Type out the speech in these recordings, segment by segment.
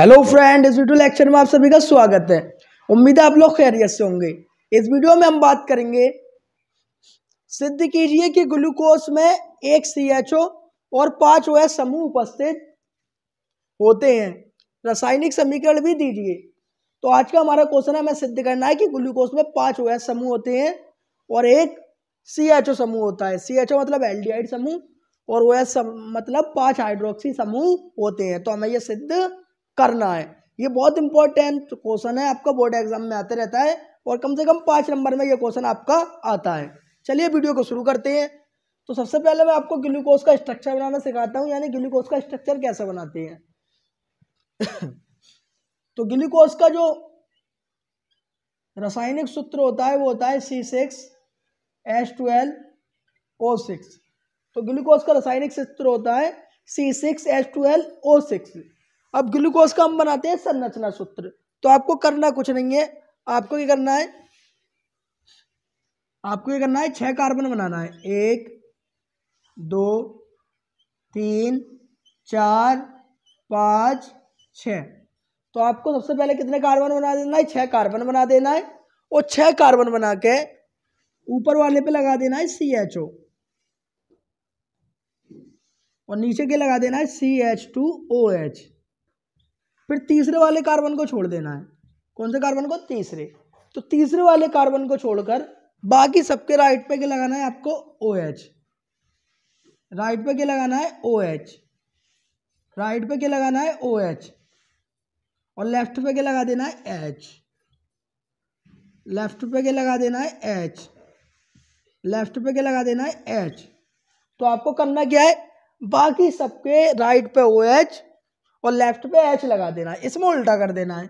hello friend इस video lecture में आप सभी का स्वागत है उम्मीद है आप लोग खैरियत से होंगे इस वीडियो में हम बात करेंगे सिद्ध कीजिए कि ग्लूकोज में एक सी एच ओ और पांच ओ एस समूह उपस्थित होते हैं रासायनिक समीकरण भी दीजिए तो आज का हमारा क्वेश्चन है हमें सिद्ध करना है कि ग्लूकोज में पांच ओ एस समूह होते हैं और एक सी एच ओ समूह होता है सी एच ओ मतलब एल्डिहाइड समूह और ओ एस मतलब पाँच हाइड्रोक्सी समूह होते हैं तो हमें यह सिद्ध करना है ये बहुत इंपॉर्टेंट क्वेश्चन है आपका बोर्ड एग्जाम में आते रहता है और कम से कम पाँच नंबर में ये क्वेश्चन आपका आता है चलिए वीडियो को शुरू करते हैं तो सबसे पहले मैं आपको ग्लूकोज का स्ट्रक्चर बनाना सिखाता हूँ यानी ग्लूकोज का स्ट्रक्चर कैसे बनाते हैं तो ग्लूकोज का जो रासायनिक सूत्र होता है वो होता है C six S twelve O six तो ग्लूकोज का रासायनिक सूत्र होता है C six S twelve O six अब ग्लूकोज का हम बनाते हैं संरचना सूत्र तो आपको करना कुछ नहीं है आपको ये करना है आपको ये करना है छह कार्बन बनाना है एक दो तीन चार पाँच छ तो आपको सबसे पहले कितने कार्बन बना देना है छह कार्बन बना देना है और छह कार्बन बना के ऊपर वाले पे लगा देना है सी एच ओ और नीचे के लगा देना है C H two O H फिर तीसरे वाले कार्बन को छोड़ देना है कौन से कार्बन को तीसरे तो तीसरे वाले कार्बन को छोड़कर बाकी सबके राइट पे क्या लगाना है आपको ओ एच राइट पे क्या लगाना है ओ एच राइट पे क्या लगाना है ओ एच और लेफ्ट पे क्या लगा देना है एच लेफ्ट पे क्या लगा देना है एच लेफ्ट पे क्या लगा देना है एच तो आपको करना क्या है बाकी सबके राइट पे ओ OH और लेफ्ट पे एच लगा देना है इसमें उल्टा कर देना है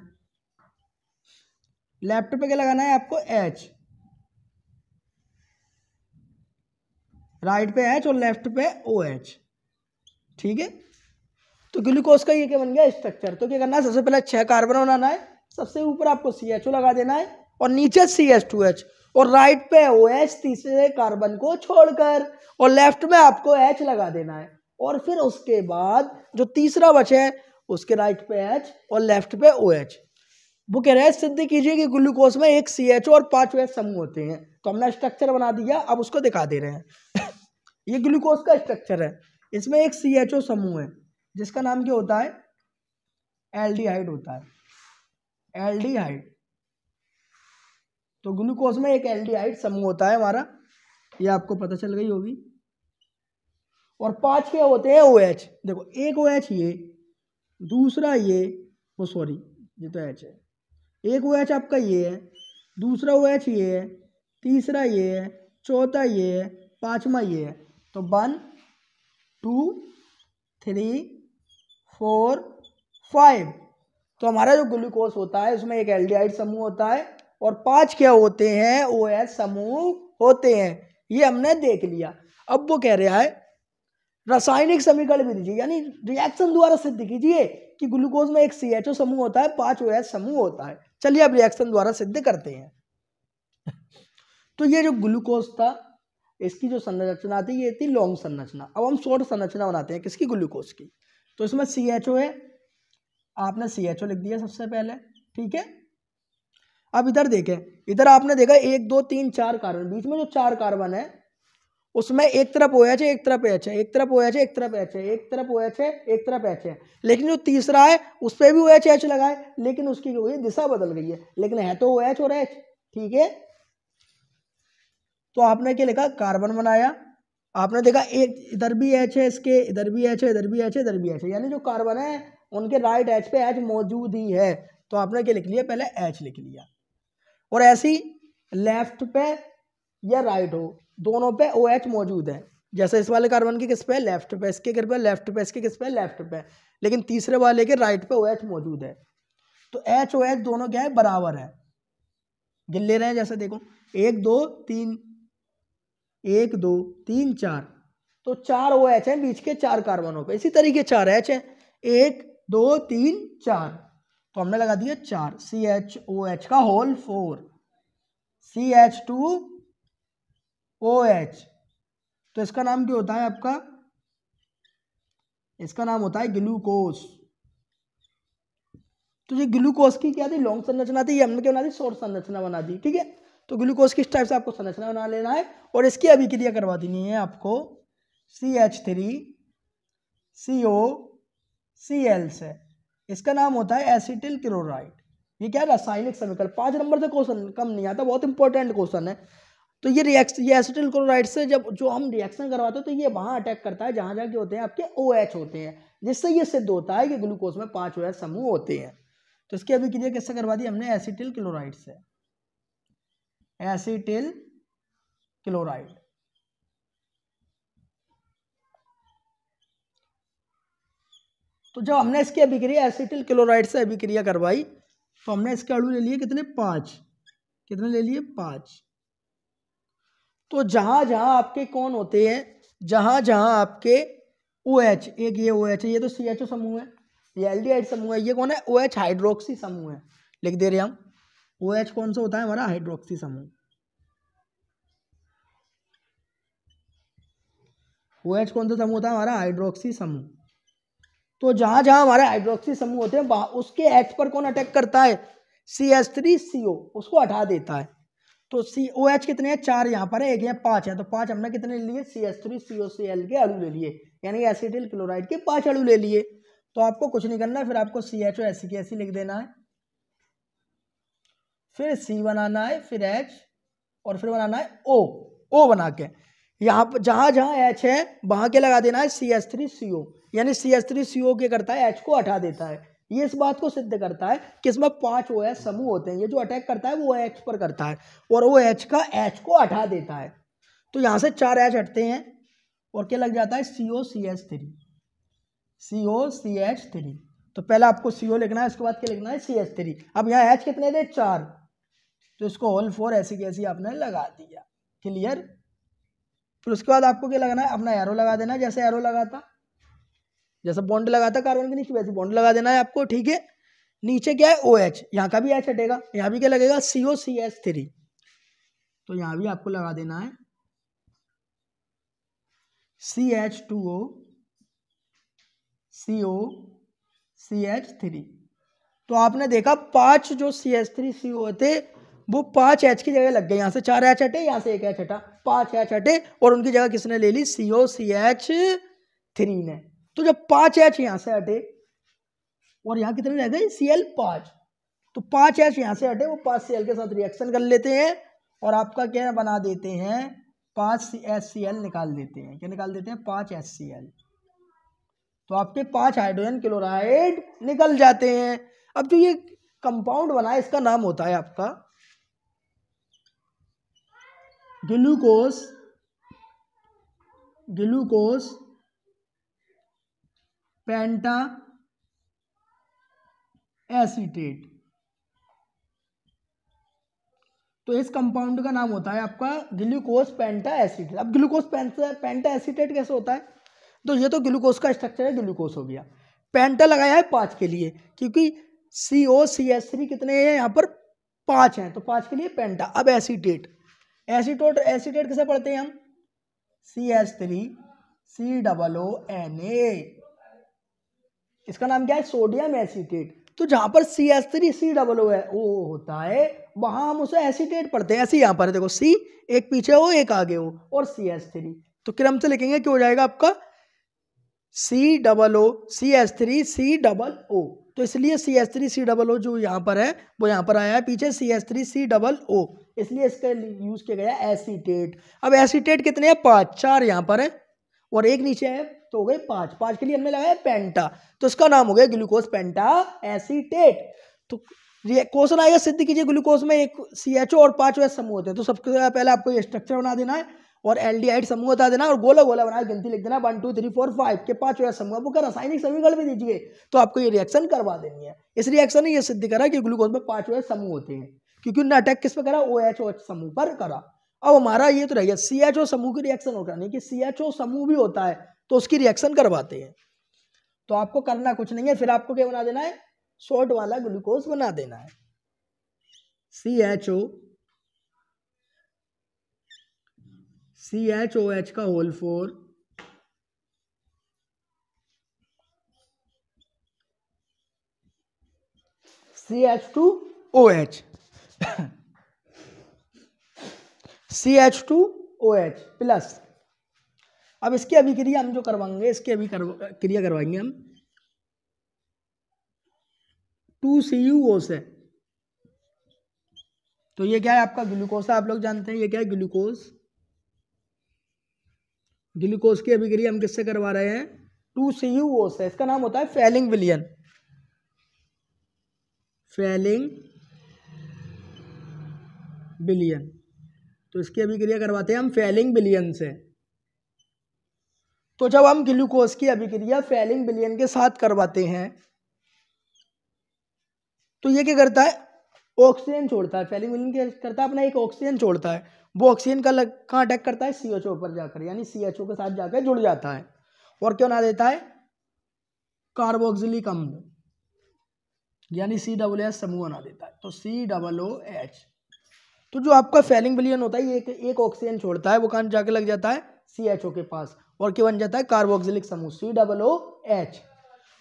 लेफ्ट पे क्या लगाना है आपको एच राइट पे एच और लेफ्ट पे ओ एच ठीक है तो ग्लूकोज का ये क्या बन गया स्ट्रक्चर तो क्या करना है सबसे पहले छह कार्बन बनाना है सबसे ऊपर आपको सी एच ओ लगा देना है और नीचे सी एच टू एच और राइट पे ओ एच तीसरे कार्बन को छोड़कर और लेफ्ट में आपको एच लगा देना है और फिर उसके बाद जो तीसरा बच है उसके राइट पे एच और लेफ्ट पे ओ एच वो कह रहे हैं सिद्ध कीजिए कि ग्लूकोज में एक सी एच और पांच ओ समूह होते हैं तो हमने स्ट्रक्चर बना दिया अब उसको दिखा दे रहे हैं ये ग्लूकोज का स्ट्रक्चर है इसमें एक सी एच ओ समूह है जिसका नाम क्या होता है एल्डिहाइड होता है एल्डिहाइड तो ग्लूकोज में एक एल्डिहाइड समूह होता है हमारा ये आपको पता चल गई होगी और पांच क्या होते हैं ओ एच देखो एक ओ एच ये दूसरा ये वो सॉरी ये तो एच है एक ओ एच आपका ये है दूसरा ओ एच ये है तीसरा ये है चौथा ये है पांचवा ये है तो one two three four five तो हमारा जो ग्लूकोज होता है उसमें एक एल्डिहाइड समूह होता है और पांच क्या होते हैं ओ एच समूह होते हैं ये हमने देख लिया अब वो कह रहा है रासायनिक समीकरण भी दीजिए यानी रिएक्शन द्वारा सिद्ध कीजिए कि ग्लूकोज में एक सी एच ओ समूह होता है पांच ओ एच समूह होता है चलिए अब रिएक्शन द्वारा सिद्ध करते हैं तो ये जो ग्लूकोज था इसकी जो संरचना थी ये थी लॉन्ग संरचना अब हम शॉर्ट संरचना बनाते हैं किसकी ग्लूकोज की तो इसमें सी एच ओ है आपने सी एच ओ लिख दिया सबसे पहले ठीक है अब इधर देखें इधर आपने देखा एक दो तीन चार कार्बन बीच में जो चार कार्बन है उसमें एक तरफ होया एक तरफ एच है एक तरफ होया एक तरफ एच है एक तरफ होया एच है एक तरफ एच है लेकिन जो तीसरा है उस पर भी ओएच एच एच लगाए लेकिन उसकी जो दिशा बदल गई है लेकिन है तो ओ एच और एच ठीक है तो आपने क्या लिखा कार्बन बनाया आपने देखा एक इधर भी एच है इसके इधर भी एच है इधर भी एच है इधर भी एच है यानी जो कार्बन है उनके राइट एच पे एच मौजूद ही है तो आपने क्या लिख लिया पहले एच लिख लिया और ऐसी लेफ्ट पे या राइट हो दोनों पे ओ OH मौजूद है जैसे इस वाले कार्बन के किस पे लेफ्ट पे इसके घर पे लेफ्ट पे इसके किस पे लेफ्ट पे लेकिन तीसरे वाले के राइट पे ओ OH मौजूद है तो एच ओ एच दोनों क्या है बराबर है गिन ले रहे हैं जैसे देखो एक दो तीन एक दो तीन चार तो चार ओ एच है बीच के चार कार्बनों पे इसी तरीके चार एच है एक दो तीन चार तो हमने लगा दिया चार सी एच ओ एच का whole four C H two O H तो इसका नाम क्या होता है आपका इसका नाम होता है ग्लूकोज तो ये ग्लूकोज की क्या थी लॉन्ग संरचना थी ये हमने क्या बना दी शॉर्ट संरचना बना दी ठीक है तो ग्लूकोज किस टाइप से आपको संरचना बना लेना है और इसकी अभी क्रिया करवा देनी है आपको C H three C O C L से इसका नाम होता है एसिटिल क्लोराइड ये क्या रासायनिक समीकरण पांच नंबर से क्वेश्चन कम नहीं आता बहुत इंपॉर्टेंट क्वेश्चन है तो ये रिएक्शन ये एसिटिल क्लोराइड से जब जो हम रिएक्शन करवाते हैं तो ये वहाँ अटैक करता है जहाँ जहाँ के होते हैं आपके ओ OH होते हैं जिससे ये सिद्ध होता है कि ग्लूकोज में पाँच ओ समूह होते हैं तो इसकी अभिक्रिया किससे करवा दी हमने एसिटिल क्लोराइड से एसिटिल क्लोराइड तो जब हमने इसकी अभिक्रिया एसिटिल क्लोराइड से अभिक्रिया करवाई तो हमने इसके अड़ू ले लिए कितने पांच कितने ले लिए पांच तो जहाँ जहाँ आपके कौन होते हैं जहाँ जहाँ आपके ओ OH, एच एक ये ओ OH, एच है ये तो सी एच ओ समूह है ये एल्डिहाइड समूह है ये कौन है ओ OH एच हाइड्रोक्सी समूह है लिख दे रहे हम ओ एच कौन सा होता है हमारा हाइड्रोक्सी समूह ओ एच कौन सा समूह होता है हमारा हाइड्रोक्सी समूह तो जहां जहां हमारा हाइड्रोक्सी समूह होते हैं उसके एच पर कौन अटैक करता है सी एच थ्री सी ओ उसको हटा देता है तो सी ओ एच कितने हैं चार यहाँ पर है एक यहाँ पाँच है तो पाँच हमने कितने ले लिए C S three C O C L के अड़ू ले लिए यानी एसिटिल क्लोराइड के पाँच अड़ू ले लिए तो आपको कुछ नहीं करना फिर आपको सी एच ओ एस के ऐसी लिख देना है फिर सी बनाना है फिर एच और फिर बनाना है ओ ओ बना के यहाँ पर जहाँ जहाँ एच है वहाँ के लगा देना है सी एस थ्री सी ओ यानी सी एस थ्री सी ओ के करता है एच को हटा देता है ये इस बात को सिद्ध करता है कि इसमें पांच ओ एच समूह होते हैं ये जो अटैक करता है वो एच पर करता है और वो एच का एच को हटा देता है तो यहां से चार एच हटते हैं और क्या लग जाता है CO C H three C O C H three तो पहले आपको सीओ लिखना है उसके बाद क्या लिखना है सी एच थ्री अब यहाँ एच कितने थे चार तो इसको होल फोर ऐसी कैसी आपने लगा दिया क्लियर फिर उसके बाद आपको क्या लगाना है अपना एरो लगा देना जैसे एरो लगा था जैसा बॉन्ड लगा था कार्बन के नीचे वैसे बॉन्ड लगा देना है आपको ठीक है नीचे क्या है ओ एच यहाँ का भी एच हटेगा यहाँ भी क्या लगेगा सी ओ सी एच थ्री तो यहाँ भी आपको लगा देना है C H two O C O C H three तो आपने देखा पांच जो सी एच थ्री सी ओ थे वो पांच एच की जगह लग गए यहाँ से चार एच हटे यहाँ से एक एच हटा पांच एच हटे और उनकी जगह किसने ले ली सी ओ सी एच थ्री ने तो जब पांच एच यहां से हटे और यहां कितने रह गए सीएल पांच तो पांच एच यहां से हटे वो पांच सीएल के साथ रिएक्शन कर लेते हैं और आपका क्या बना देते हैं पांच सी एच सी एल निकाल देते हैं क्या निकाल देते हैं पांच एच सी एल तो आपके पांच हाइड्रोजन क्लोराइड निकल जाते हैं अब जो ये कंपाउंड बना है इसका नाम होता है आपका ग्लूकोस ग्लूकोस पेंटा एसीटेट तो इस कंपाउंड का नाम होता है आपका ग्लूकोज पेंटा एसिटेट अब ग्लूकोज पेंटा एसिटेट कैसे होता है तो ये तो ग्लूकोज का स्ट्रक्चर है ग्लूकोज हो गया पेंटा लगाया है पांच के लिए क्योंकि सी ओ सी एस थ्री कितने हैं यहाँ पर पांच हैं तो पांच के लिए पेंटा अब एसीटेट एसीटोट एसीटेट कैसे पढ़ते हैं हम C S three C double O N A इसका नाम क्या है सोडियम एसीटेट तो जहाँ पर C S three C double O है ओ होता है वहाँ हम उसे एसीटेट पढ़ते हैं ऐसे यहाँ पर देखो सी एक पीछे हो एक आगे हो और सी एस थ्री तो क्रम से लिखेंगे क्या हो जाएगा आपका C double O C S three C double O तो इसलिए C S three C double O जो यहाँ पर है वो यहाँ पर आया है पीछे C S three C double O इसलिए इसका यूज़ किया गया एसीटेट अब एसीटेट कितने हैं पाँच चार यहाँ पर है और एक नीचे है तो हो गए पांच पांच के लिए हमने लगाया पेंटा तो इसका नाम हो गया ग्लूकोज पेंटा एसीटेट तो ये क्वेश्चन आएगा सिद्ध कीजिए ग्लूकोज में एक सी एच ओ और पांच वैसे समूह होते हैं तो सबसे पहले आपको ये स्ट्रक्चर बना देना है और एल डी आइट समूह बता देना और गोला गोला बना गिनती लिख देना one two three four five के पांच वैसे समूह आपको रासायनिक समीकरण भी दीजिए तो आपको ये रिएक्शन करवा देनी है इस रिएक्शन ने यह सिद्ध करा कि ग्लूकोज में पांच वैसे समूह होते हैं क्योंकि उन्होंने अटैक किस पर करा ओ एच ओ एच समूह पर करा अब हमारा ये तो रह गया सी एच ओ समूह की रिएक्शन और नहीं कि सी एच ओ समूह भी होता है तो उसकी रिएक्शन करवाते हैं तो आपको करना कुछ नहीं है फिर आपको क्या बना देना है शॉर्ट वाला ग्लूकोज बना देना है C H O C H O H का whole four C H two O H C H two O H plus अब इसकी अभिक्रिया हम जो करवाएंगे इसकी अभी क्रिया करवाएंगे हम टू सी यू ओ से तो ये क्या है आपका ग्लूकोज आप लोग जानते हैं ये क्या है ग्लूकोज ग्लूकोज की अभिक्रिया हम किससे करवा रहे हैं टू सी यू ओ से इसका नाम होता है फेलिंग विलियन फेलिंग बिलियन तो इसकी अभिक्रिया करवाते हैं हम फेलिंग बिलियन से तो जब हम ग्लूकोज की अभिक्रिया फेलिंग बिलियन के साथ करवाते हैं तो ये क्या करता है ऑक्सीजन छोड़ता है फेलिंग बिलियन क्या करता है अपना एक ऑक्सीजन छोड़ता है वो ऑक्सीजन का कहाँ अटैक करता है सी पर जाकर यानी सी के साथ जाकर जुड़ जाता है और क्यों ना देता है कार्बोक्सिलिक अम्ल यानी सी डबल एच समूह ना देता है तो सी डबल ओ एच तो जो आपका फेलिंग बिलियन होता है ये एक, एक ऑक्सीजन छोड़ता है वो कहाँ जाके लग जाता है सी एच ओ के पास और क्या बन जाता है कार्बोक्सिलिक समूह सी डबल ओ एच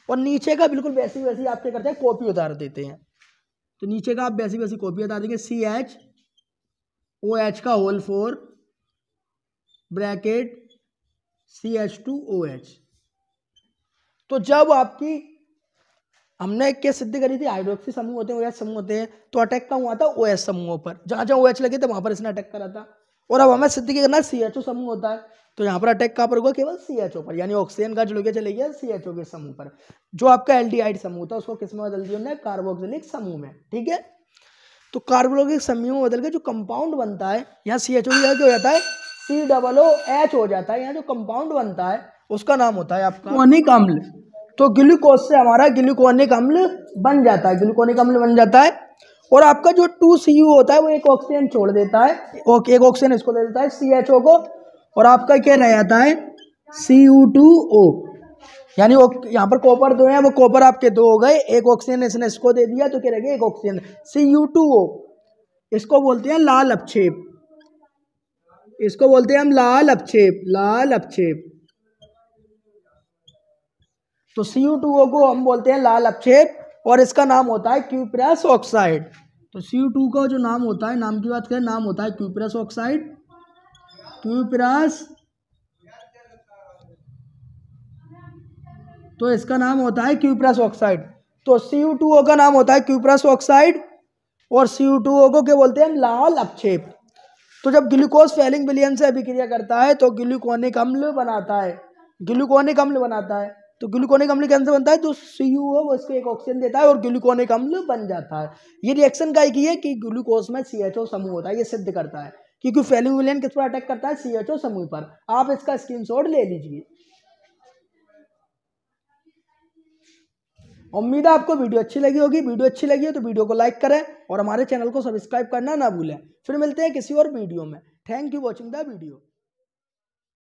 और नीचे का बिल्कुल वैसी वैसी आप क्या करते हैं कॉपी उतार देते हैं तो नीचे का आप वैसी वैसी कॉपी उतार देंगे सी एच ओ एच का whole four bracket C H two O H तो जब आपकी हमने क्या सिद्ध करी थी हाइड्रोक्सी समूह होते हैं ओ समूह होते हैं तो अटैक कहाँ हुआ था ओ एस समूहों पर जहाँ जहाँ ओ एच लगे थे वहाँ पर इसने अटैक करा था और अब हमें सिद्ध करना सी एच ओ समूह होता है तो यहाँ पर अटैक कहाँ पर हुआ केवल सी एच ओ पर यानी ऑक्सीजन का जुड़ के चले गया सी एच ओ के समूह पर जो आपका एल डी आइड समूह था उसको किस में बदल दिया हमने कार्बोक्सिलिक समूह में ठीक है तो कार्बोक्सिलिक समूह में बदल के जो कंपाउंड बनता है यहाँ सी एच ओ क्या हो जाता है सी डबल ओ एच हो जाता है यहाँ जो कंपाउंड बनता है उसका नाम होता है आपका मोनिक अम्ल तो ग्लूकोज से हमारा ग्लूकोनिक अम्ल बन जाता है ग्लूकोनिक अम्ल बन जाता है और आपका जो टू सी होता है वो एक ऑक्सीजन छोड़ देता है ओके एक ऑक्सीजन इसको दे देता है सी एच ओ को और आपका क्या रह जाता है सी यू टू ओ यानी यहाँ पर कॉपर दो हैं वो कॉपर आपके दो हो गए एक ऑक्सीजन इसने इसको दे दिया तो क्या रह गया एक oxygen C U two O इसको बोलते हैं लाल अपक्षेप इसको बोलते हैं हम लाल अपक्षेप लाल अपक्षेप तो सी को हम बोलते हैं लाल अक्षेप और इसका नाम होता है क्यूप्रेस ऑक्साइड तो सी टू का जो नाम होता है नाम की बात करें नाम होता है क्यूप्रस ऑक्साइड क्यूप्रेस तो इसका नाम होता है क्यूप्रेस ऑक्साइड तो सी टू का नाम होता है क्यूप्रेस ऑक्साइड और सी टू को क्या बोलते हैं लाल अक्षेप तो जब ग्लूकोज फेलिंग बिलियन से अभिक्रिया करता है तो ग्लूकोनिक अम्ल बनाता है ग्लूकोनिक अम्ल बनाता है तो ग्लूकोनिक अम्ल कैसे बनता है जो सी यू हो वो इसको एक ऑक्सीजन देता है और ग्लूकोनिक अम्ल बन जाता है ये रिएक्शन का एक ही है कि ग्लूकोज में सी एच ओ समूह होता है ये सिद्ध करता है क्योंकि फेलुविलियन किस पर अटैक करता है सी एच ओ समूह पर आप इसका स्क्रीन शॉट ले लीजिए उम्मीद है आपको वीडियो अच्छी लगी होगी वीडियो अच्छी लगी हो तो वीडियो को लाइक करें और हमारे चैनल को सब्सक्राइब करना ना भूलें फिर मिलते हैं किसी और वीडियो में thank you watching the video